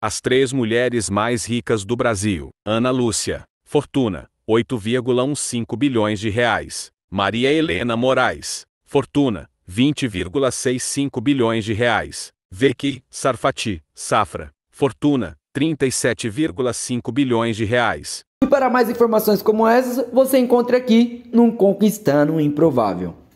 As três mulheres mais ricas do Brasil, Ana Lúcia, fortuna, 8,15 bilhões de reais. Maria Helena Moraes, fortuna, 20,65 bilhões de reais. Veki Sarfati, Safra, fortuna, 37,5 bilhões de reais. E para mais informações como essas, você encontra aqui no Conquistando o Improvável.